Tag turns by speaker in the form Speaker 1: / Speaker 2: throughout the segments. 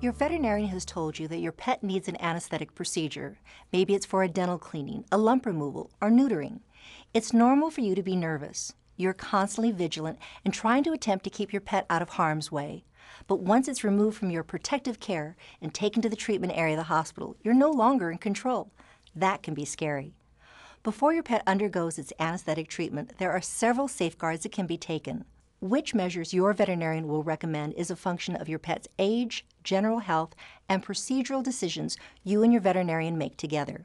Speaker 1: Your veterinarian has told you that your pet needs an anesthetic procedure. Maybe it's for a dental cleaning, a lump removal, or neutering. It's normal for you to be nervous. You're constantly vigilant and trying to attempt to keep your pet out of harm's way. But once it's removed from your protective care and taken to the treatment area of the hospital, you're no longer in control. That can be scary. Before your pet undergoes its anesthetic treatment, there are several safeguards that can be taken. Which measures your veterinarian will recommend is a function of your pet's age, general health, and procedural decisions you and your veterinarian make together.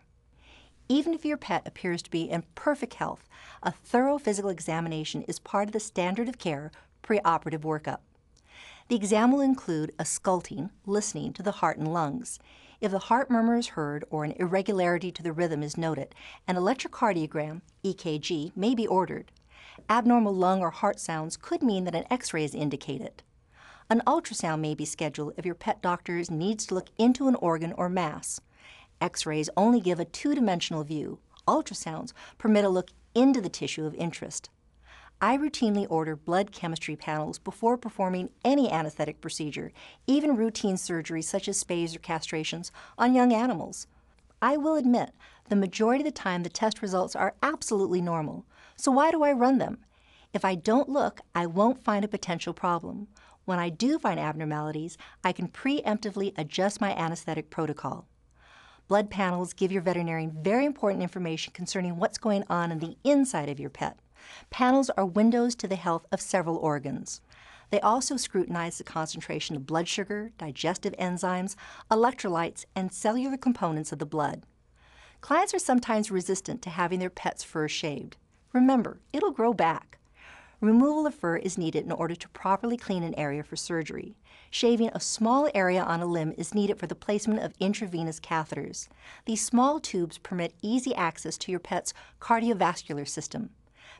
Speaker 1: Even if your pet appears to be in perfect health, a thorough physical examination is part of the standard of care preoperative workup. The exam will include a sculpting, listening to the heart and lungs. If the heart murmur is heard or an irregularity to the rhythm is noted, an electrocardiogram, EKG, may be ordered abnormal lung or heart sounds could mean that an x-ray is indicated. An ultrasound may be scheduled if your pet doctor needs to look into an organ or mass. X-rays only give a two-dimensional view. Ultrasounds permit a look into the tissue of interest. I routinely order blood chemistry panels before performing any anesthetic procedure, even routine surgeries such as spays or castrations on young animals. I will admit, the majority of the time the test results are absolutely normal. So why do I run them? If I don't look, I won't find a potential problem. When I do find abnormalities, I can preemptively adjust my anesthetic protocol. Blood panels give your veterinarian very important information concerning what's going on in the inside of your pet. Panels are windows to the health of several organs. They also scrutinize the concentration of blood sugar, digestive enzymes, electrolytes, and cellular components of the blood. Clients are sometimes resistant to having their pet's fur shaved. Remember, it'll grow back. Removal of fur is needed in order to properly clean an area for surgery. Shaving a small area on a limb is needed for the placement of intravenous catheters. These small tubes permit easy access to your pet's cardiovascular system.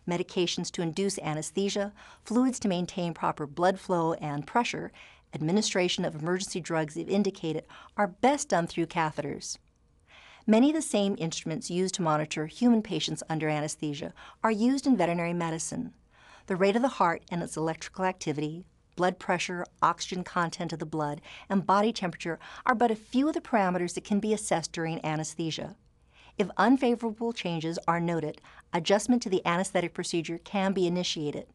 Speaker 1: Medications to induce anesthesia, fluids to maintain proper blood flow and pressure, administration of emergency drugs if indicated are best done through catheters. Many of the same instruments used to monitor human patients under anesthesia are used in veterinary medicine. The rate of the heart and its electrical activity, blood pressure, oxygen content of the blood, and body temperature are but a few of the parameters that can be assessed during anesthesia. If unfavorable changes are noted, adjustment to the anesthetic procedure can be initiated.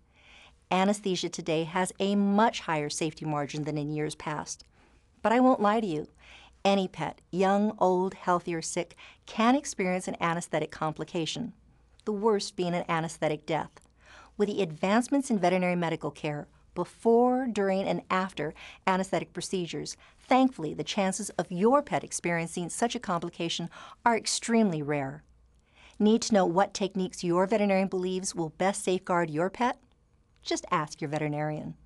Speaker 1: Anesthesia today has a much higher safety margin than in years past. But I won't lie to you. Any pet, young, old, healthy, or sick, can experience an anesthetic complication, the worst being an anesthetic death. With the advancements in veterinary medical care, before, during, and after anesthetic procedures, thankfully the chances of your pet experiencing such a complication are extremely rare. Need to know what techniques your veterinarian believes will best safeguard your pet? Just ask your veterinarian.